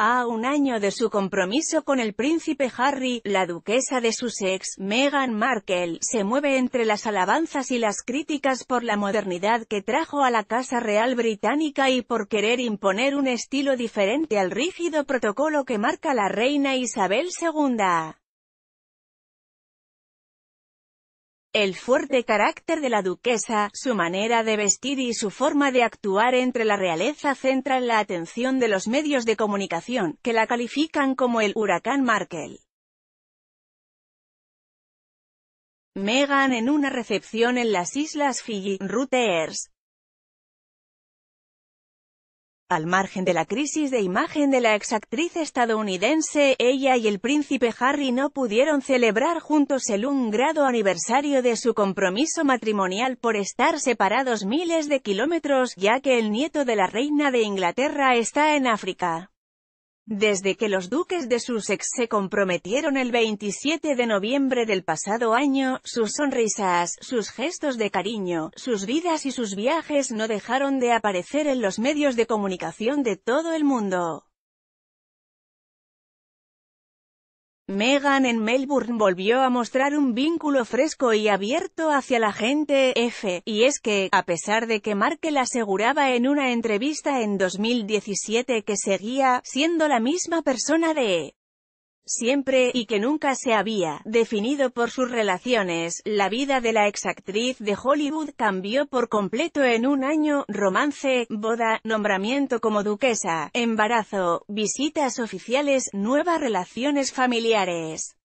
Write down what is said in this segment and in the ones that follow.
A un año de su compromiso con el príncipe Harry, la duquesa de Sussex, Meghan Markle, se mueve entre las alabanzas y las críticas por la modernidad que trajo a la Casa Real Británica y por querer imponer un estilo diferente al rígido protocolo que marca la reina Isabel II. El fuerte carácter de la duquesa, su manera de vestir y su forma de actuar entre la realeza centran la atención de los medios de comunicación, que la califican como el «huracán Markel». Meghan en una recepción en las Islas Fiji, Reuters. Al margen de la crisis de imagen de la exactriz estadounidense, ella y el príncipe Harry no pudieron celebrar juntos el un grado aniversario de su compromiso matrimonial por estar separados miles de kilómetros, ya que el nieto de la reina de Inglaterra está en África. Desde que los duques de Sussex se comprometieron el 27 de noviembre del pasado año, sus sonrisas, sus gestos de cariño, sus vidas y sus viajes no dejaron de aparecer en los medios de comunicación de todo el mundo. Megan en Melbourne volvió a mostrar un vínculo fresco y abierto hacia la gente F, y es que, a pesar de que Markle aseguraba en una entrevista en 2017 que seguía siendo la misma persona de e! siempre y que nunca se había definido por sus relaciones, la vida de la exactriz de Hollywood cambió por completo en un año, romance, boda, nombramiento como duquesa, embarazo, visitas oficiales, nuevas relaciones familiares.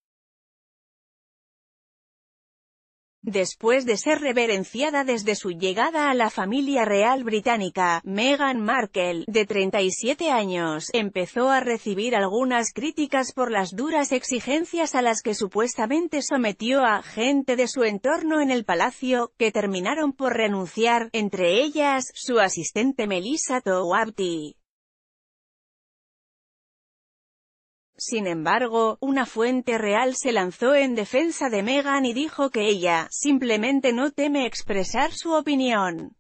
Después de ser reverenciada desde su llegada a la familia real británica, Meghan Markle, de 37 años, empezó a recibir algunas críticas por las duras exigencias a las que supuestamente sometió a gente de su entorno en el palacio, que terminaron por renunciar, entre ellas, su asistente Melissa Towabti. Sin embargo, una fuente real se lanzó en defensa de Meghan y dijo que ella, simplemente no teme expresar su opinión.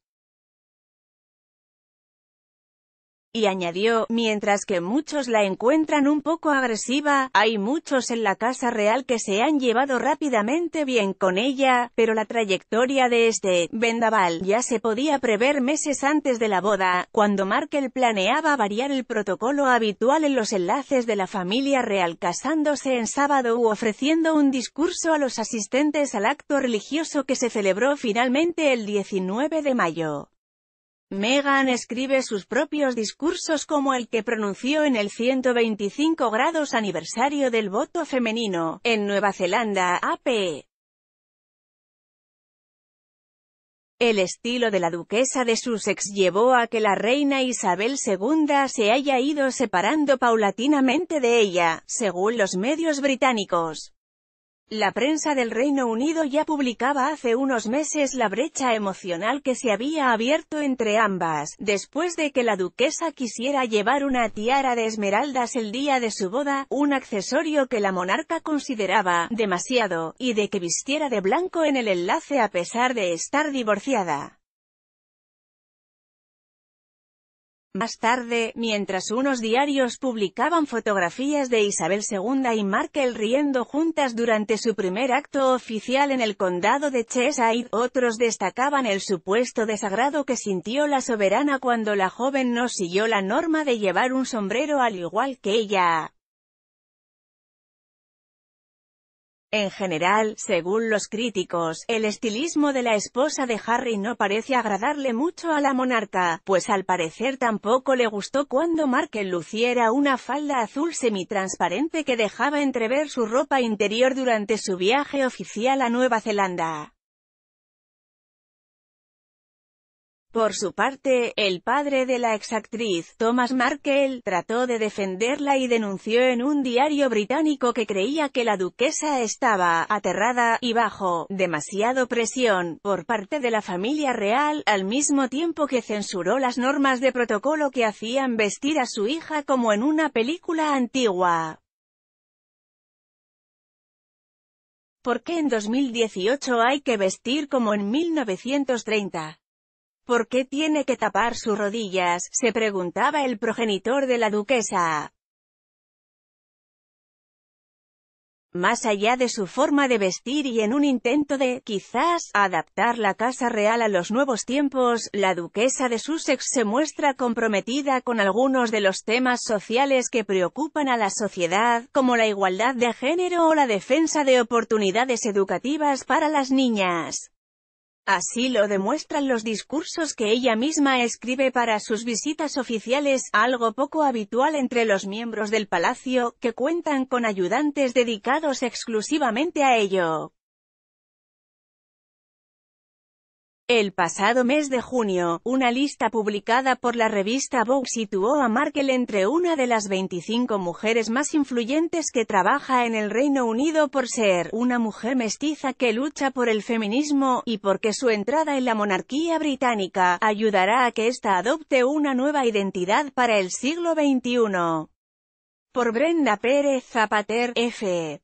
Y añadió, mientras que muchos la encuentran un poco agresiva, hay muchos en la Casa Real que se han llevado rápidamente bien con ella, pero la trayectoria de este vendaval ya se podía prever meses antes de la boda, cuando Markel planeaba variar el protocolo habitual en los enlaces de la familia real casándose en sábado u ofreciendo un discurso a los asistentes al acto religioso que se celebró finalmente el 19 de mayo. Megan escribe sus propios discursos como el que pronunció en el 125 grados aniversario del voto femenino, en Nueva Zelanda, AP. E. El estilo de la duquesa de Sussex llevó a que la reina Isabel II se haya ido separando paulatinamente de ella, según los medios británicos. La prensa del Reino Unido ya publicaba hace unos meses la brecha emocional que se había abierto entre ambas, después de que la duquesa quisiera llevar una tiara de esmeraldas el día de su boda, un accesorio que la monarca consideraba demasiado, y de que vistiera de blanco en el enlace a pesar de estar divorciada. Más tarde, mientras unos diarios publicaban fotografías de Isabel II y Markel riendo juntas durante su primer acto oficial en el condado de Cheshire, otros destacaban el supuesto desagrado que sintió la soberana cuando la joven no siguió la norma de llevar un sombrero al igual que ella. En general, según los críticos, el estilismo de la esposa de Harry no parece agradarle mucho a la monarca, pues al parecer tampoco le gustó cuando Markel luciera una falda azul semitransparente que dejaba entrever su ropa interior durante su viaje oficial a Nueva Zelanda. Por su parte, el padre de la exactriz, Thomas Markel, trató de defenderla y denunció en un diario británico que creía que la duquesa estaba aterrada y bajo demasiado presión por parte de la familia real, al mismo tiempo que censuró las normas de protocolo que hacían vestir a su hija como en una película antigua. ¿Por qué en 2018 hay que vestir como en 1930? ¿Por qué tiene que tapar sus rodillas? se preguntaba el progenitor de la duquesa. Más allá de su forma de vestir y en un intento de, quizás, adaptar la casa real a los nuevos tiempos, la duquesa de Sussex se muestra comprometida con algunos de los temas sociales que preocupan a la sociedad, como la igualdad de género o la defensa de oportunidades educativas para las niñas. Así lo demuestran los discursos que ella misma escribe para sus visitas oficiales, algo poco habitual entre los miembros del palacio, que cuentan con ayudantes dedicados exclusivamente a ello. El pasado mes de junio, una lista publicada por la revista Vogue situó a Markel entre una de las 25 mujeres más influyentes que trabaja en el Reino Unido por ser una mujer mestiza que lucha por el feminismo, y porque su entrada en la monarquía británica ayudará a que ésta adopte una nueva identidad para el siglo XXI. Por Brenda Pérez Zapater, F. E.